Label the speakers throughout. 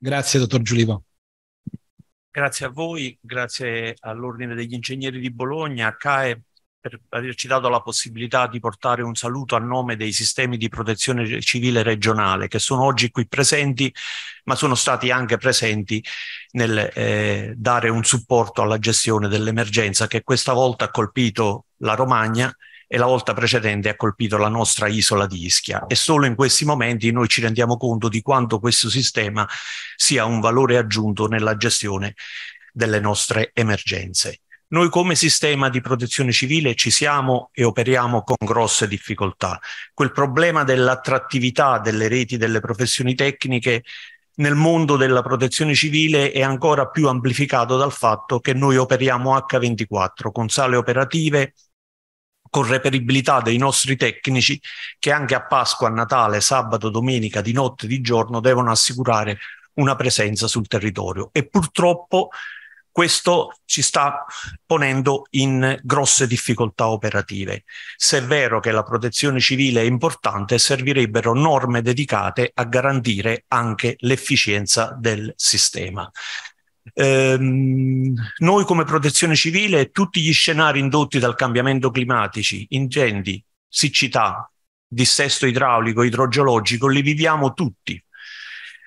Speaker 1: Grazie, dottor Giulivo. Grazie a voi, grazie all'Ordine degli Ingegneri di Bologna, a CAE, per averci dato la possibilità di portare un saluto a nome dei sistemi di protezione civile regionale che sono oggi qui presenti, ma sono stati anche presenti nel eh, dare un supporto alla gestione dell'emergenza che questa volta ha colpito la Romagna e la volta precedente ha colpito la nostra isola di Ischia e solo in questi momenti noi ci rendiamo conto di quanto questo sistema sia un valore aggiunto nella gestione delle nostre emergenze. Noi come sistema di protezione civile ci siamo e operiamo con grosse difficoltà. Quel problema dell'attrattività delle reti delle professioni tecniche nel mondo della protezione civile è ancora più amplificato dal fatto che noi operiamo H24 con sale operative con reperibilità dei nostri tecnici che anche a Pasqua, a Natale, sabato, domenica, di notte, di giorno devono assicurare una presenza sul territorio e purtroppo questo ci sta ponendo in grosse difficoltà operative. Se è vero che la protezione civile è importante, servirebbero norme dedicate a garantire anche l'efficienza del sistema. Ehm, noi come protezione civile, tutti gli scenari indotti dal cambiamento climatici, incendi, siccità, dissesto idraulico, idrogeologico, li viviamo tutti.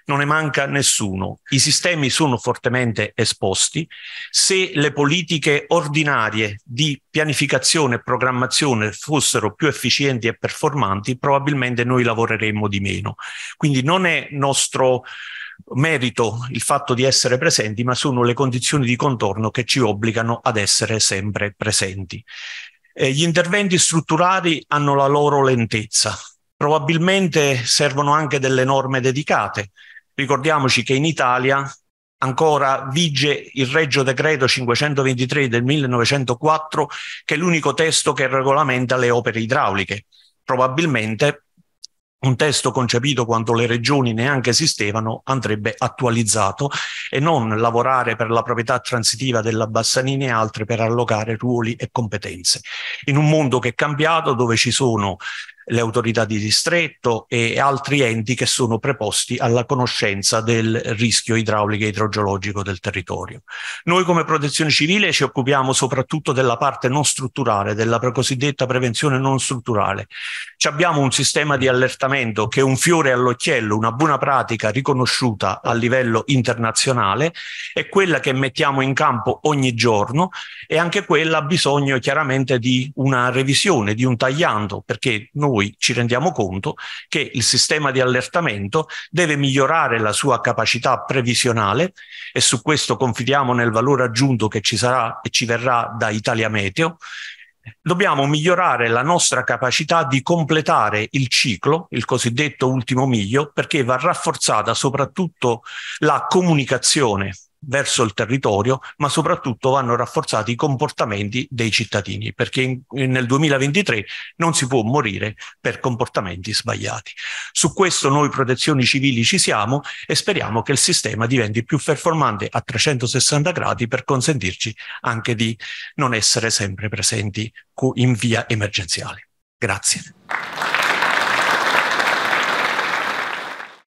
Speaker 1: Non ne manca nessuno. I sistemi sono fortemente esposti. Se le politiche ordinarie di pianificazione e programmazione fossero più efficienti e performanti, probabilmente noi lavoreremmo di meno. Quindi non è nostro merito il fatto di essere presenti, ma sono le condizioni di contorno che ci obbligano ad essere sempre presenti. Eh, gli interventi strutturali hanno la loro lentezza, probabilmente servono anche delle norme dedicate. Ricordiamoci che in Italia ancora vige il Regio Decreto 523 del 1904, che è l'unico testo che regolamenta le opere idrauliche. Probabilmente un testo concepito quando le regioni neanche esistevano andrebbe attualizzato e non lavorare per la proprietà transitiva della Bassanini e altre per allocare ruoli e competenze. In un mondo che è cambiato, dove ci sono le autorità di distretto e altri enti che sono preposti alla conoscenza del rischio idraulico e idrogeologico del territorio. Noi come protezione civile ci occupiamo soprattutto della parte non strutturale, della cosiddetta prevenzione non strutturale. Ci abbiamo un sistema di allertamento che è un fiore all'occhiello, una buona pratica riconosciuta a livello internazionale, è quella che mettiamo in campo ogni giorno e anche quella ha bisogno chiaramente di una revisione, di un tagliando, perché noi cui ci rendiamo conto che il sistema di allertamento deve migliorare la sua capacità previsionale e su questo confidiamo nel valore aggiunto che ci sarà e ci verrà da Italia Meteo dobbiamo migliorare la nostra capacità di completare il ciclo, il cosiddetto ultimo miglio, perché va rafforzata soprattutto la comunicazione verso il territorio, ma soprattutto vanno rafforzati i comportamenti dei cittadini, perché in, nel 2023 non si può morire per comportamenti sbagliati. Su questo noi protezioni civili ci siamo e speriamo che il sistema diventi più performante a 360 gradi per consentirci anche di non essere sempre presenti in via emergenziale. Grazie.